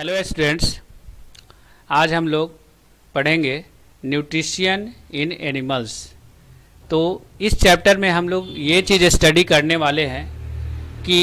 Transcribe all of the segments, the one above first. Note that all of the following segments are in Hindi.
हेलो स्टूडेंट्स आज हम लोग पढ़ेंगे न्यूट्रिशन इन एनिमल्स तो इस चैप्टर में हम लोग ये चीज़ स्टडी करने वाले हैं कि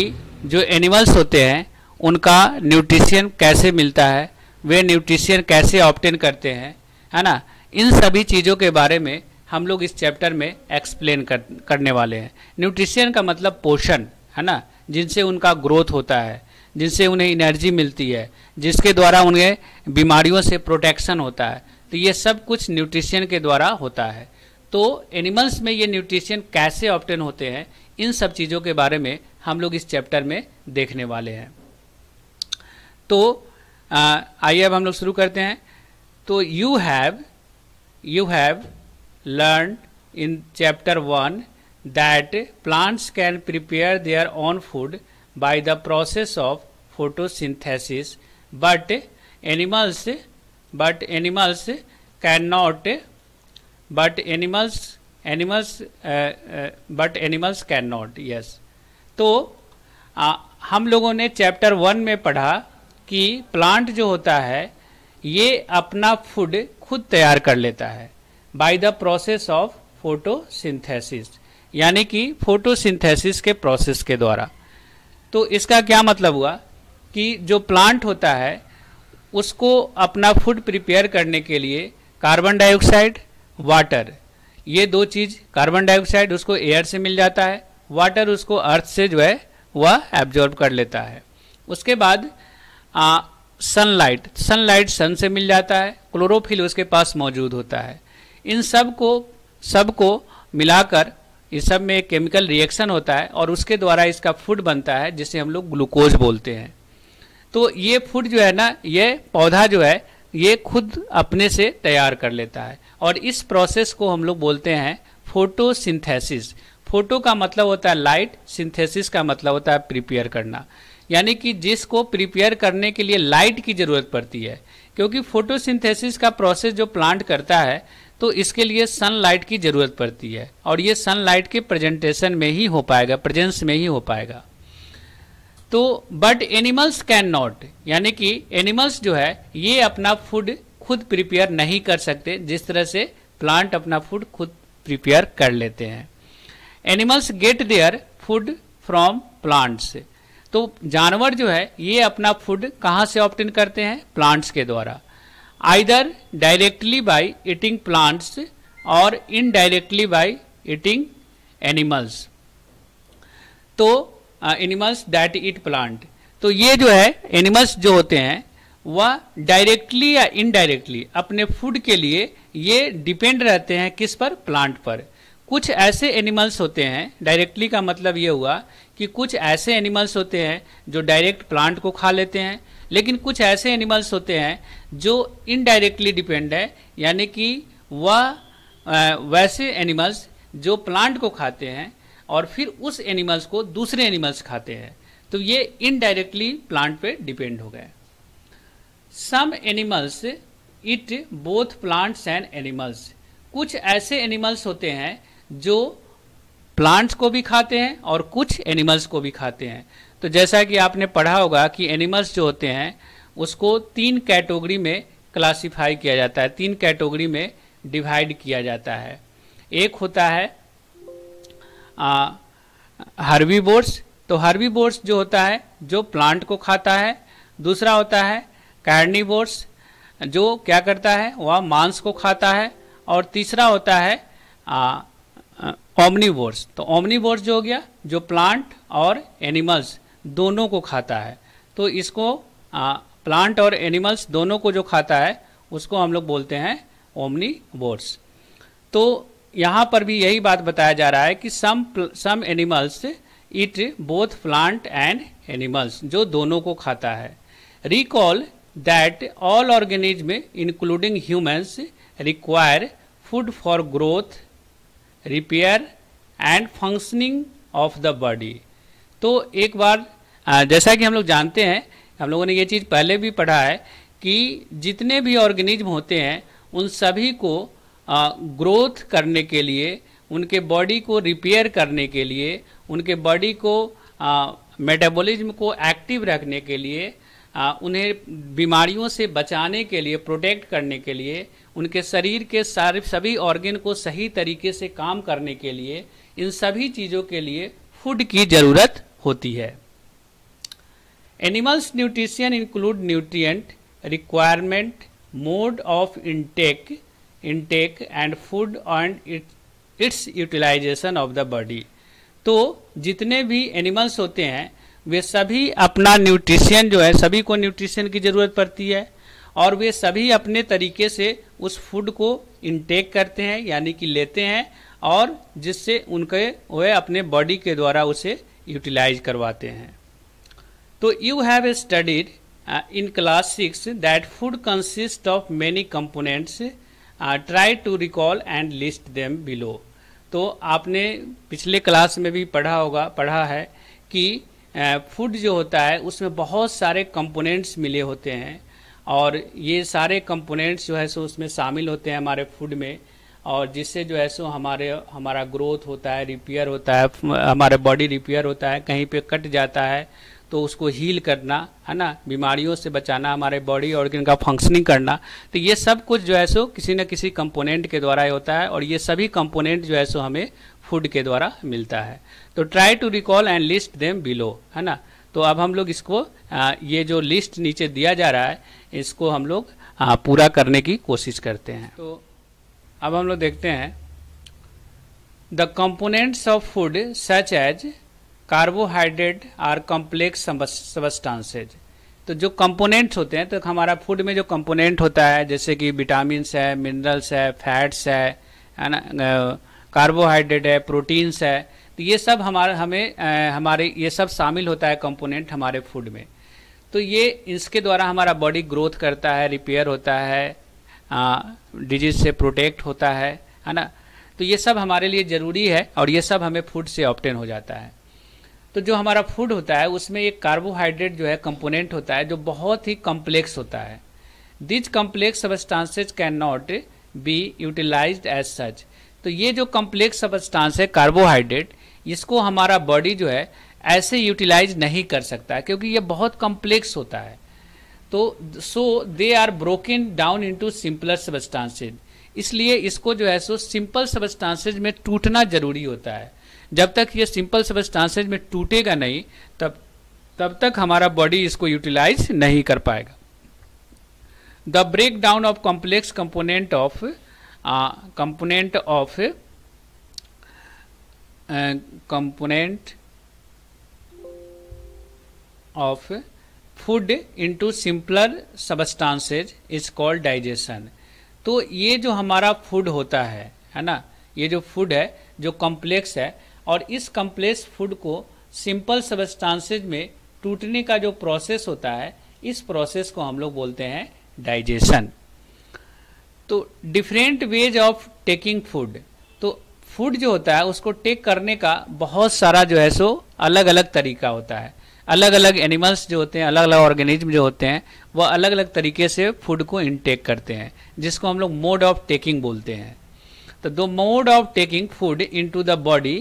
जो एनिमल्स होते हैं उनका न्यूट्रिशन कैसे मिलता है वे न्यूट्रिशन कैसे ऑप्टेन करते हैं है ना इन सभी चीज़ों के बारे में हम लोग इस चैप्टर में एक्सप्लेन कर, करने वाले हैं न्यूट्रिशन का मतलब पोषण है ना जिनसे उनका ग्रोथ होता है जिनसे उन्हें एनर्जी मिलती है जिसके द्वारा उन्हें बीमारियों से प्रोटेक्शन होता है तो ये सब कुछ न्यूट्रिशन के द्वारा होता है तो एनिमल्स में ये न्यूट्रिशन कैसे ऑप्टेन होते हैं इन सब चीज़ों के बारे में हम लोग इस चैप्टर में देखने वाले हैं तो आइए अब हम लोग शुरू करते हैं तो you have you have learn in chapter one that plants can prepare their on food by the process of photosynthesis but animals but animals cannot but animals animals uh, uh, but animals cannot yes तो आ, हम लोगों ने चैप्टर वन में पढ़ा कि प्लांट जो होता है ये अपना फूड खुद तैयार कर लेता है by the process of photosynthesis यानी कि फोटोसिंथेसिस के प्रोसेस के द्वारा तो इसका क्या मतलब हुआ कि जो प्लांट होता है उसको अपना फूड प्रिपेयर करने के लिए कार्बन डाइऑक्साइड वाटर ये दो चीज़ कार्बन डाइऑक्साइड उसको एयर से मिल जाता है वाटर उसको अर्थ से जो है वह एब्जॉर्ब कर लेता है उसके बाद सनलाइट सनलाइट सन से मिल जाता है क्लोरोफिल उसके पास मौजूद होता है इन सब को सब को मिलाकर इस सब में केमिकल रिएक्शन होता है और उसके द्वारा इसका फूड बनता है जिसे हम लोग ग्लूकोज बोलते हैं तो ये फूड जो है ना ये पौधा जो है ये खुद अपने से तैयार कर लेता है और इस प्रोसेस को हम लोग बोलते हैं फोटोसिंथेसिस फोटो का मतलब होता है लाइट सिंथेसिस का मतलब होता है प्रिपेयर करना यानी कि जिसको प्रिपेयर करने के लिए लाइट की ज़रूरत पड़ती है क्योंकि फोटोसिंथेसिस का प्रोसेस जो प्लांट करता है तो इसके लिए सनलाइट की ज़रूरत पड़ती है और ये सनलाइट के प्रेजेंटेशन में ही हो पाएगा प्रेजेंस में ही हो पाएगा तो बट एनिमल्स कैन नॉट यानी कि एनिमल्स जो है ये अपना फूड खुद प्रिपेयर नहीं कर सकते जिस तरह से प्लांट अपना फूड खुद प्रिपेयर कर लेते हैं animals get their food from plants तो जानवर जो है ये अपना फूड कहाँ से ऑप्टेन करते हैं प्लांट्स के द्वारा either directly by eating plants और इनडायरेक्टली बाय ईटिंग एनिमल्स तो एनिमल्स दैट इट प्लांट तो ये जो है एनिमल्स जो होते हैं वह डायरेक्टली या इनडायरेक्टली अपने फूड के लिए ये डिपेंड रहते हैं किस पर प्लांट पर कुछ ऐसे एनिमल्स होते हैं डायरेक्टली का मतलब ये हुआ कि कुछ ऐसे एनिमल्स होते हैं जो डायरेक्ट प्लांट को खा लेते हैं लेकिन कुछ ऐसे एनिमल्स होते हैं जो इनडायरेक्टली डिपेंड है यानी कि वह uh, वैसे एनिमल्स जो प्लांट को खाते हैं और फिर उस एनिमल्स को दूसरे एनिमल्स खाते हैं तो ये इनडायरेक्टली प्लांट पे डिपेंड हो गए some animals eat both plants and animals कुछ ऐसे एनिमल्स होते हैं जो प्लांट्स को भी खाते हैं और कुछ एनिमल्स को भी खाते हैं तो जैसा कि आपने पढ़ा होगा कि एनिमल्स जो होते हैं उसको तीन कैटेगरी में क्लासिफाई किया जाता है तीन कैटेगरी में डिवाइड किया जाता है एक होता है बोर्स तो हर्वी बोर्स जो होता है जो प्लांट को खाता है दूसरा होता है बोर्स जो क्या करता है वह मांस को खाता है और तीसरा होता है ओमनी बोर्स तो ओमनी बोर्स जो हो गया जो प्लांट और एनिमल्स दोनों को खाता है तो इसको आ, प्लांट और एनिमल्स दोनों को जो खाता है उसको हम लोग बोलते हैं ओमनी बोर्स तो यहाँ पर भी यही बात बताया जा रहा है कि some some animals eat both plant and animals जो दोनों को खाता है recall that all organism including humans require food for growth repair and functioning of the body तो एक बार जैसा कि हम लोग जानते हैं हम लोगों ने ये चीज़ पहले भी पढ़ा है कि जितने भी ऑर्गेनिज्म होते हैं उन सभी को ग्रोथ करने के लिए उनके बॉडी को रिपेयर करने के लिए उनके बॉडी को मेटाबॉलिज्म को एक्टिव रखने के लिए आ, उन्हें बीमारियों से बचाने के लिए प्रोटेक्ट करने के लिए उनके शरीर के सारे सभी ऑर्गेन को सही तरीके से काम करने के लिए इन सभी चीज़ों के लिए फूड की ज़रूरत होती है animals nutrition include nutrient requirement mode of intake intake and food and its utilization of the body तो जितने भी एनिमल्स होते हैं वे सभी अपना न्यूट्रिशन जो है सभी को न्यूट्रिशन की ज़रूरत पड़ती है और वे सभी अपने तरीके से उस फूड को इनटेक करते हैं यानी कि लेते हैं और जिससे उनके वह अपने बॉडी के द्वारा उसे यूटिलाइज करवाते हैं तो you have studied in class six that food consist of many components try to recall and list them below तो आपने पिछले क्लास में भी पढ़ा होगा पढ़ा है कि फूड uh, जो होता है उसमें बहुत सारे कंपोनेंट्स मिले होते हैं और ये सारे कंपोनेंट्स जो है सो उसमें शामिल होते हैं हमारे फूड में और जिससे जो है सो हमारे हमारा ग्रोथ होता है रिपेयर होता है हमारे बॉडी रिपेयर होता है कहीं पे कट जाता है तो उसको हील करना है ना बीमारियों से बचाना हमारे बॉडी ऑर्गन का फंक्शनिंग करना तो ये सब कुछ जो है सो किसी न किसी कंपोनेंट के द्वारा होता है और ये सभी कंपोनेंट जो है सो हमें फूड के द्वारा मिलता है तो try to recall and list them below है ना तो अब हम लोग इसको आ, ये जो लिस्ट नीचे दिया जा रहा है इसको हम लोग आ, पूरा करने की कोशिश करते हैं तो अब हम लोग देखते हैं the components of food such as carbohydrate are complex substances तो जो कंपोनेंट्स होते हैं तो हमारा फूड में जो कंपोनेंट होता है जैसे कि विटामिन्स है मिनरल्स है फैट्स है है ना कार्बोहाइड्रेट है प्रोटीन्स है तो ये सब हमारा हमें हमारे ये सब शामिल होता है कंपोनेंट हमारे फूड में तो ये इसके द्वारा हमारा बॉडी ग्रोथ करता है रिपेयर होता है डिजीज से प्रोटेक्ट होता है है ना तो ये सब हमारे लिए ज़रूरी है और ये सब हमें फूड से ऑप्टेन हो जाता है तो जो हमारा फूड होता है उसमें एक कार्बोहाइड्रेट जो है कंपोनेंट होता है जो बहुत ही कॉम्प्लेक्स होता है these complex substances can not be utilize as such तो ये जो कॉम्प्लेक्स सबस्टांस है कार्बोहाइड्रेट इसको हमारा बॉडी जो है ऐसे यूटिलाइज नहीं कर सकता क्योंकि ये बहुत कॉम्प्लेक्स होता है तो so they are broken down into simpler substances इसलिए इसको जो है सो सिंपल सबस्टांसेज में टूटना जरूरी होता है जब तक ये सिंपल सबस्टांसेज में टूटेगा नहीं तब तब तक हमारा बॉडी इसको यूटिलाइज नहीं कर पाएगा the break down of complex component of component of component of food into simpler substances is called digestion तो ये जो हमारा फूड होता है है ना ये जो फूड है जो कॉम्प्लेक्स है और इस कम्प्लेक्स फूड को सिंपल सबस्टांसेज में टूटने का जो प्रोसेस होता है इस प्रोसेस को हम लोग बोलते हैं डाइजेशन तो different ways of taking food तो फूड जो होता है उसको टेक करने का बहुत सारा जो है सो अलग अलग तरीका होता है अलग अलग एनिमल्स जो होते हैं अलग अलग ऑर्गेनिज्म जो होते हैं वह अलग अलग तरीके से फूड को इनटेक करते हैं जिसको हम लोग मोड ऑफ टेकिंग बोलते हैं तो दो mode of taking food into the body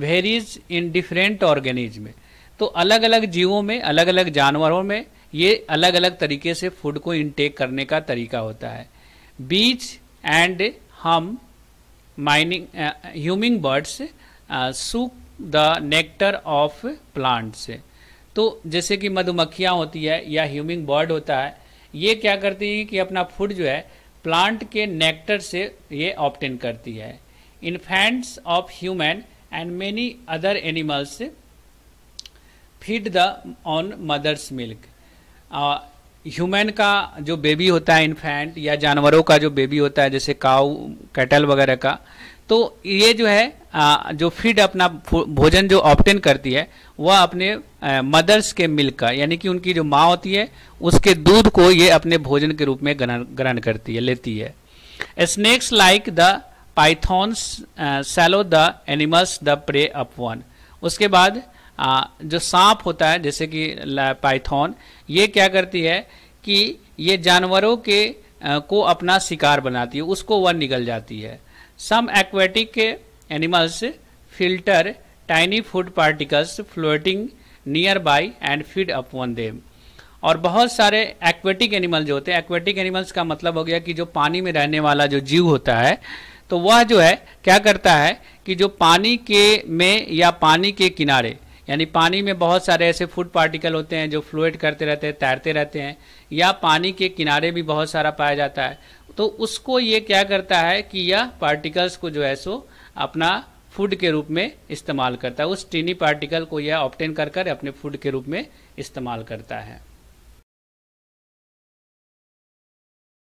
varies in different organism में तो अलग अलग जीवों में अलग अलग जानवरों में ये अलग अलग तरीके से फूड को इनटेक करने का तरीका होता है bees and humming humming birds suck the nectar of plants तो जैसे कि मधुमक्खियाँ होती है या ह्यूमिंग बर्ड होता है ये क्या करती है कि अपना फूड जो है प्लांट के नेक्टर से ये ऑप्टेन करती है infants of human and many other animals feed the on mother's milk uh, human का जो बेबी होता है इन्फेंट या जानवरों का जो बेबी होता है जैसे काउ कैटल वगैरह का तो ये जो है जो फीड अपना भोजन जो ऑप्टेन करती है वह अपने मदर्स के मिल्क का यानी कि उनकी जो माँ होती है उसके दूध को ये अपने भोजन के रूप में ग्रहण करती है लेती है snakes like the pythons swallow the animals the prey अपवन उसके बाद आ, uh, जो सांप होता है जैसे कि पाइथॉन ये क्या करती है कि ये जानवरों के आ, uh, को अपना शिकार बनाती है उसको वह निकल जाती है some aquatic animals filter tiny food particles floating nearby and feed upon them और बहुत सारे एक्वेटिक एनिमल जो होते हैं एक्वेटिक एनिमल्स का मतलब हो गया कि जो पानी में रहने वाला जो जीव होता है तो वह जो है क्या करता है कि जो पानी के में या पानी के किनारे यानी पानी में बहुत सारे ऐसे फूड पार्टिकल होते हैं जो फ्लोएट करते रहते हैं तैरते रहते हैं या पानी के किनारे भी बहुत सारा पाया जाता है तो उसको ये क्या करता है कि यह पार्टिकल्स को जो है सो अपना फूड के रूप में इस्तेमाल करता है उस टीनी पार्टिकल को यह ऑप्टेन कर कर अपने फूड के रूप में इस्तेमाल करता है